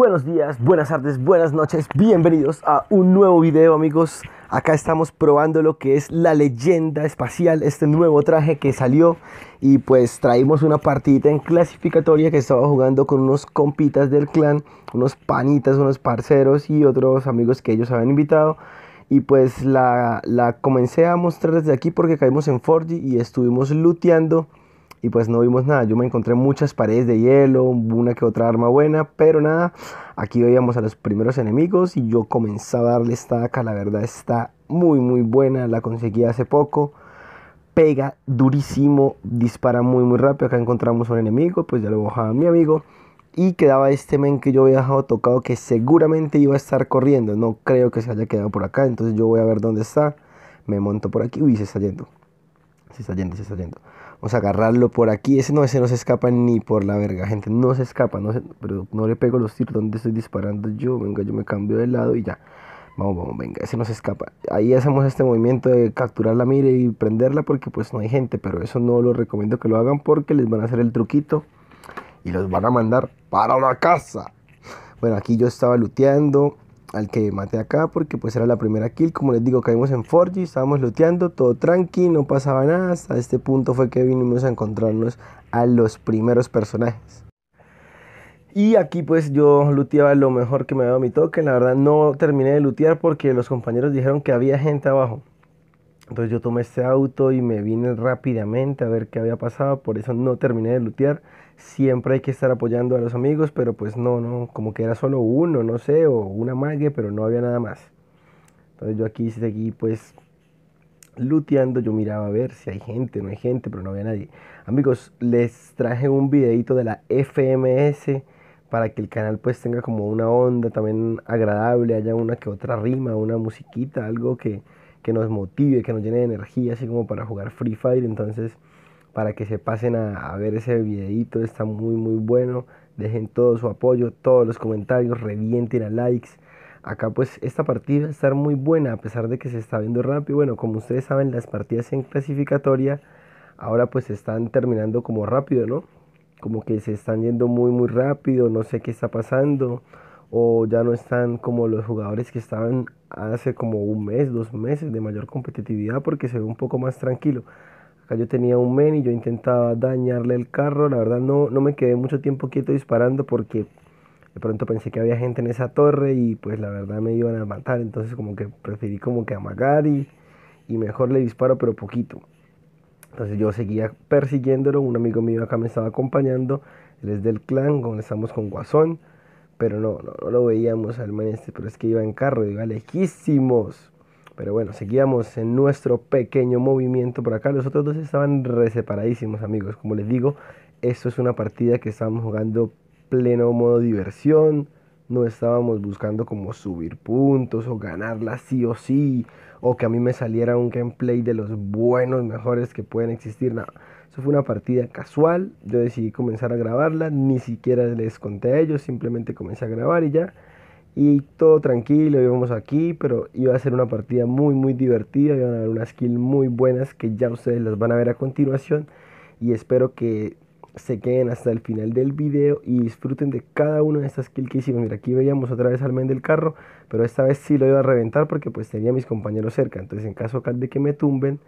Buenos días, buenas tardes, buenas noches, bienvenidos a un nuevo video amigos. Acá estamos probando lo que es la leyenda espacial, este nuevo traje que salió y pues traímos una partidita en clasificatoria que estaba jugando con unos compitas del clan, unos panitas, unos parceros y otros amigos que ellos habían invitado. Y pues la, la comencé a mostrar desde aquí porque caímos en 4 y estuvimos looteando y pues no vimos nada. Yo me encontré muchas paredes de hielo, una que otra arma buena, pero nada. Aquí veíamos a los primeros enemigos y yo comencé a darle estaca. La verdad está muy muy buena, la conseguí hace poco. Pega durísimo, dispara muy muy rápido. Acá encontramos un enemigo, pues ya lo bajaba mi amigo. Y quedaba este men que yo había dejado tocado que seguramente iba a estar corriendo. No creo que se haya quedado por acá, entonces yo voy a ver dónde está. Me monto por aquí. Uy, se está yendo. Se está yendo, se está yendo. Vamos a agarrarlo por aquí, ese no, ese no se escapa ni por la verga, gente, no se escapa, no pero no le pego los tiros donde estoy disparando yo, venga, yo me cambio de lado y ya. Vamos, vamos, venga, ese no se escapa. Ahí hacemos este movimiento de capturar la mira y prenderla porque pues no hay gente, pero eso no lo recomiendo que lo hagan porque les van a hacer el truquito y los van a mandar para una casa. Bueno, aquí yo estaba luteando, al que maté acá porque pues era la primera kill. Como les digo, caímos en y estábamos looteando, todo tranqui, no pasaba nada. Hasta este punto fue que vinimos a encontrarnos a los primeros personajes. Y aquí pues yo luteaba lo mejor que me daba mi toque La verdad no terminé de lootear porque los compañeros dijeron que había gente abajo. Entonces yo tomé este auto y me vine rápidamente a ver qué había pasado. Por eso no terminé de lootear siempre hay que estar apoyando a los amigos, pero pues no, no, como que era solo uno, no sé, o una mague, pero no había nada más. Entonces yo aquí seguí pues luteando, yo miraba a ver si hay gente, no hay gente, pero no había nadie. Amigos, les traje un videito de la FMS para que el canal pues tenga como una onda también agradable, haya una que otra rima, una musiquita, algo que, que nos motive, que nos llene de energía, así como para jugar Free Fire. Entonces para que se pasen a, ver ese videito, está muy muy bueno, dejen todo su apoyo, todos los comentarios, revienten a likes. Acá pues esta partida está muy buena a pesar de que se está viendo rápido. Bueno, como ustedes saben las partidas en clasificatoria ahora pues están terminando como rápido, ¿no? Como que se están yendo muy muy rápido, no sé qué está pasando o ya no están como los jugadores que estaban hace como un mes, dos meses de mayor competitividad porque se ve un poco más tranquilo yo tenía un men y yo intentaba dañarle el carro. La verdad no, no me quedé mucho tiempo quieto disparando porque de pronto pensé que había gente en esa torre y pues la verdad me iban a matar. Entonces como que preferí como que amagar y, mejor le disparo pero poquito. Entonces yo seguía persiguiéndolo. Un amigo mío acá me estaba acompañando. Él es del clan, con, estamos con Guasón. Pero no, no, lo veíamos al men este. Pero es que iba en carro, iba lejísimos. Pero bueno, seguíamos en nuestro pequeño movimiento por acá. Los otros dos estaban reseparadísimos, amigos. Como les digo, esto es una partida que estábamos jugando pleno modo diversión. No estábamos buscando como subir puntos o ganarla sí o sí. O que a mí me saliera un gameplay de los buenos, mejores que pueden existir. Eso fue una partida casual. Yo decidí comenzar a grabarla. Ni siquiera les conté a ellos. Simplemente comencé a grabar y ya y todo tranquilo, íbamos aquí, pero iba a ser una partida muy muy divertida, iban a haber unas kills muy buenas que ya ustedes las van a ver a continuación y espero que se queden hasta el final del video y disfruten de cada una de estas kills que hicimos. Mira, aquí veíamos otra vez al men del carro, pero esta vez sí lo iba a reventar porque pues tenía a mis compañeros cerca, entonces en caso de que me tumben,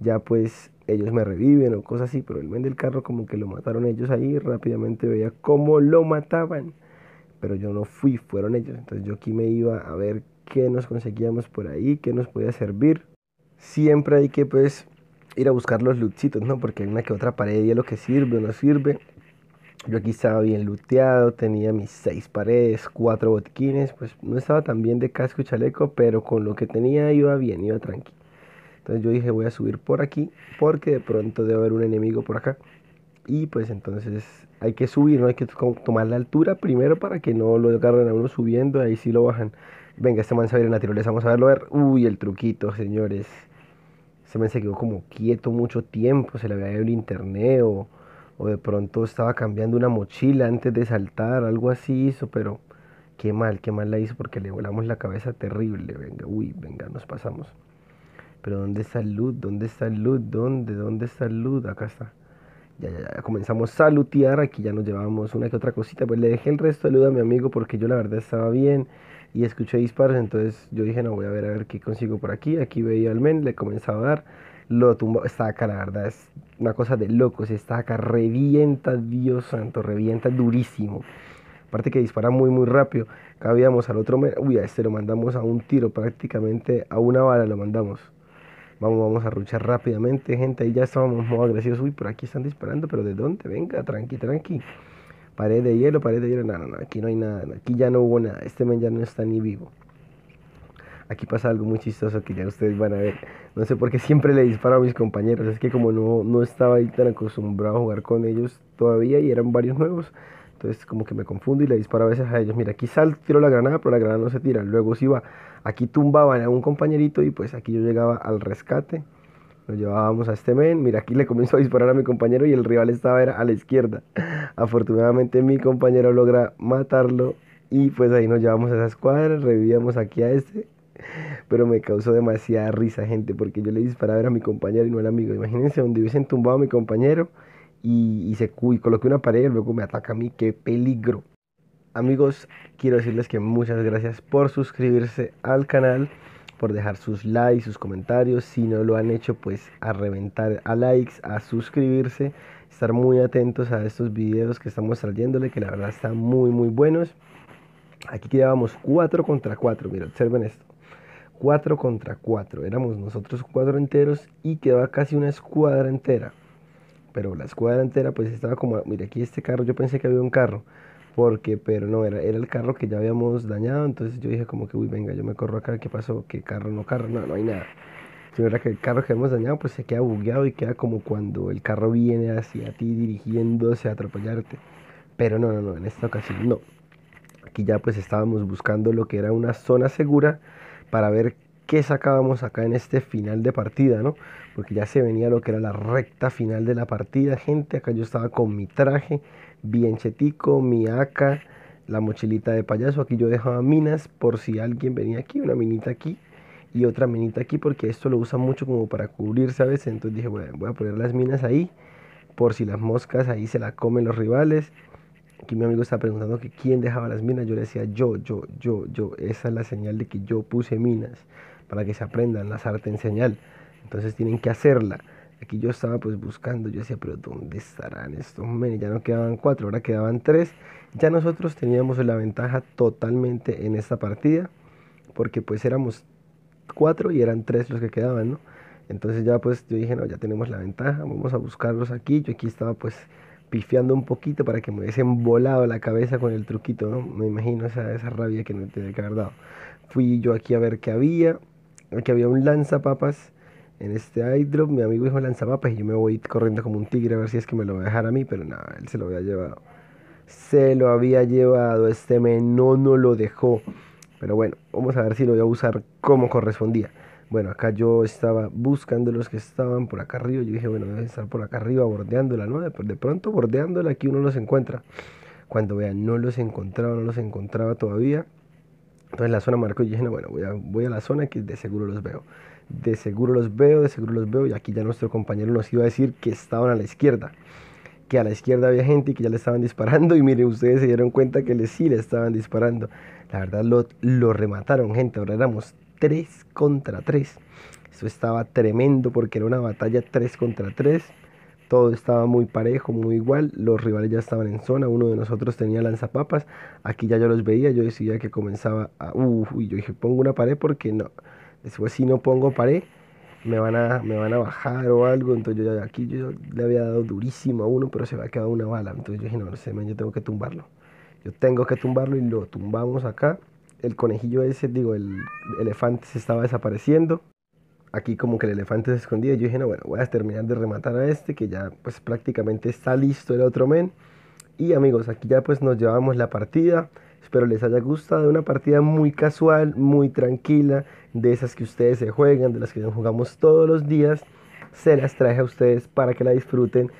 ya pues ellos me reviven o cosas así, pero el men del carro como que lo mataron ellos ahí, rápidamente veía cómo lo mataban pero yo no fui, fueron ellos. Entonces yo aquí me iba a ver qué nos conseguíamos por ahí, qué nos podía servir. Siempre hay que pues ir a buscar los luchitos ¿no? Porque hay una que otra pared y es lo que sirve o no sirve. Yo aquí estaba bien luteado, tenía mis seis paredes, cuatro botiquines, pues no estaba tan bien de casco y chaleco, pero con lo que tenía iba bien, iba tranquilo. Entonces yo dije voy a subir por aquí porque de pronto debe haber un enemigo por acá. Y pues entonces hay que subir, no hay que tomar la altura primero para que no lo agarren a uno subiendo, ahí sí lo bajan. Venga, este man se va a ir en la tirolesa, vamos a verlo a ver. Uy, el truquito, señores. Este me se quedó como quieto mucho tiempo, se le había ido el internet o, o de pronto estaba cambiando una mochila antes de saltar, algo así hizo, pero qué mal, qué mal la hizo porque le volamos la cabeza terrible. Venga, uy, venga, nos pasamos. Pero ¿dónde está el luz? ¿Dónde está el luz? ¿Dónde? ¿Dónde está el luz? Acá está. Ya, comenzamos a lutear, aquí ya nos llevamos una que otra cosita, pues le dejé el resto de luda a mi amigo porque yo la verdad estaba bien y escuché disparos, entonces yo dije, no, voy a ver a ver qué consigo por aquí, aquí veía al men, le comenzaba a dar, lo tumbó, está acá, la verdad, es una cosa de locos, está acá, revienta, Dios santo, revienta durísimo. Aparte que dispara muy, muy rápido. Cabíamos al otro, men, uy, a este lo mandamos a un tiro, prácticamente a una bala lo mandamos. Vamos, vamos a ruchar rápidamente, gente. Ahí ya estábamos muy agresivos. Uy, por aquí están disparando, pero ¿de dónde? Venga, tranqui, tranqui. Pared de hielo, pared de hielo. No, no, no, aquí no hay nada. Aquí ya no hubo nada. Este men ya no está ni vivo. Aquí pasa algo muy chistoso que ya ustedes van a ver. No sé por qué siempre le disparo a mis compañeros. Es que como no, no estaba ahí tan acostumbrado a jugar con ellos todavía y eran varios nuevos, entonces como que me confundo y le disparo a veces a ellos. Mira, aquí sal, tiro la granada, pero la granada no se tira. Luego si va, aquí tumbaban a un compañerito y pues aquí yo llegaba al rescate. Lo llevábamos a este men. Mira, aquí le comienzo a disparar a mi compañero y el rival estaba era a la izquierda. Afortunadamente mi compañero logra matarlo y pues ahí nos llevamos a esa escuadra, revivíamos aquí a este. Pero me causó demasiada risa, gente, porque yo le disparaba a mi compañero y no al amigo. Imagínense donde hubiesen tumbado a mi compañero y, y se una pared y luego me ataca a mí, qué peligro. Amigos, quiero decirles que muchas gracias por suscribirse al canal, por dejar sus likes, sus comentarios. Si no lo han hecho, pues a reventar a likes, a suscribirse, estar muy atentos a estos videos que estamos trayéndole, que la verdad están muy, muy buenos. Aquí quedábamos 4 contra 4, mira, observen esto. 4 contra 4, éramos nosotros 4 enteros y quedaba casi una escuadra entera pero la escuadra entera pues estaba como, mira aquí este carro, yo pensé que había un carro, porque, pero no, era, era el carro que ya habíamos dañado, entonces yo dije como que, uy, venga, yo me corro acá, ¿qué pasó? ¿Qué carro? No carro, no, no hay nada. Si era que el carro que hemos dañado pues se queda bugueado y queda como cuando el carro viene hacia ti dirigiéndose a atropellarte. Pero no, no, no, en esta ocasión no. Aquí ya pues estábamos buscando lo que era una zona segura para ver qué sacábamos acá en este final de partida, ¿no? Porque ya se venía lo que era la recta final de la partida, gente. Acá yo estaba con mi traje, bien chetico, mi AK, la mochilita de payaso. Aquí yo dejaba minas por si alguien venía aquí, una minita aquí y otra minita aquí, porque esto lo usa mucho como para cubrirse a veces. Entonces dije, bueno, voy a poner las minas ahí por si las moscas ahí se las comen los rivales. Aquí mi amigo está preguntando que quién dejaba las minas. Yo le decía yo, yo, yo, yo. Esa es la señal de que yo puse minas para que se aprendan las artes en señal. Entonces tienen que hacerla. Aquí yo estaba pues buscando, yo decía, pero ¿dónde estarán estos menes? Ya no quedaban cuatro, ahora quedaban tres. Ya nosotros teníamos la ventaja totalmente en esta partida, porque pues éramos cuatro y eran tres los que quedaban, ¿no? Entonces ya pues yo dije, no, ya tenemos la ventaja, vamos a buscarlos aquí. Yo aquí estaba pues pifiando un poquito para que me hubiesen volado la cabeza con el truquito, ¿no? Me imagino esa, esa rabia que me tenía que haber dado. Fui yo aquí a ver qué había, que había un lanzapapas en este airdrop. Mi amigo dijo lanzapapas y yo me voy corriendo como un tigre a ver si es que me lo va a dejar a mí, pero nada, él se lo había llevado. Se lo había llevado, este menú, no lo dejó. Pero bueno, vamos a ver si lo voy a usar como correspondía. Bueno, acá yo estaba buscando los que estaban por acá arriba. Yo dije, bueno, a estar por acá arriba bordeándola, ¿no? De, de pronto bordeándola aquí uno los encuentra. Cuando vean, no los encontraba, no los encontraba todavía. Entonces la zona marcó y dije, no, bueno, voy a, voy a la zona que de seguro los veo. De seguro los veo, de seguro los veo. Y aquí ya nuestro compañero nos iba a decir que estaban a la izquierda. Que a la izquierda había gente y que ya le estaban disparando. Y miren, ustedes se dieron cuenta que le sí le estaban disparando. La verdad lo, remataron, gente. Ahora éramos 3 contra 3. Eso estaba tremendo porque era una batalla 3 contra 3 todo estaba muy parejo, muy igual, los rivales ya estaban en zona, uno de nosotros tenía lanzapapas, aquí ya yo los veía, yo decidía que comenzaba a, uff, yo dije, pongo una pared porque no, después si no pongo pared, me van a, me van a bajar o algo, entonces yo ya, aquí yo le había dado durísimo a uno, pero se me ha quedado una bala, entonces yo dije, no, no sé, man, yo tengo que tumbarlo, yo tengo que tumbarlo y lo tumbamos acá, el conejillo ese, digo, el elefante se estaba desapareciendo, aquí como que el elefante se escondía. Yo dije, no, bueno, voy a terminar de rematar a este, que ya pues prácticamente está listo el otro men. Y amigos, aquí ya pues nos llevamos la partida. Espero les haya gustado. Una partida muy casual, muy tranquila, de esas que ustedes se juegan, de las que nos jugamos todos los días. Se las traje a ustedes para que la disfruten.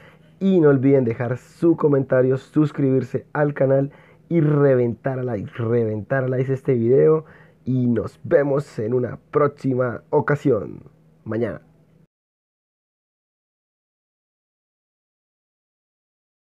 Y no olviden dejar su comentario, suscribirse al canal y reventar a like, reventar a like este video y nos vemos en una próxima ocasión. Mañana.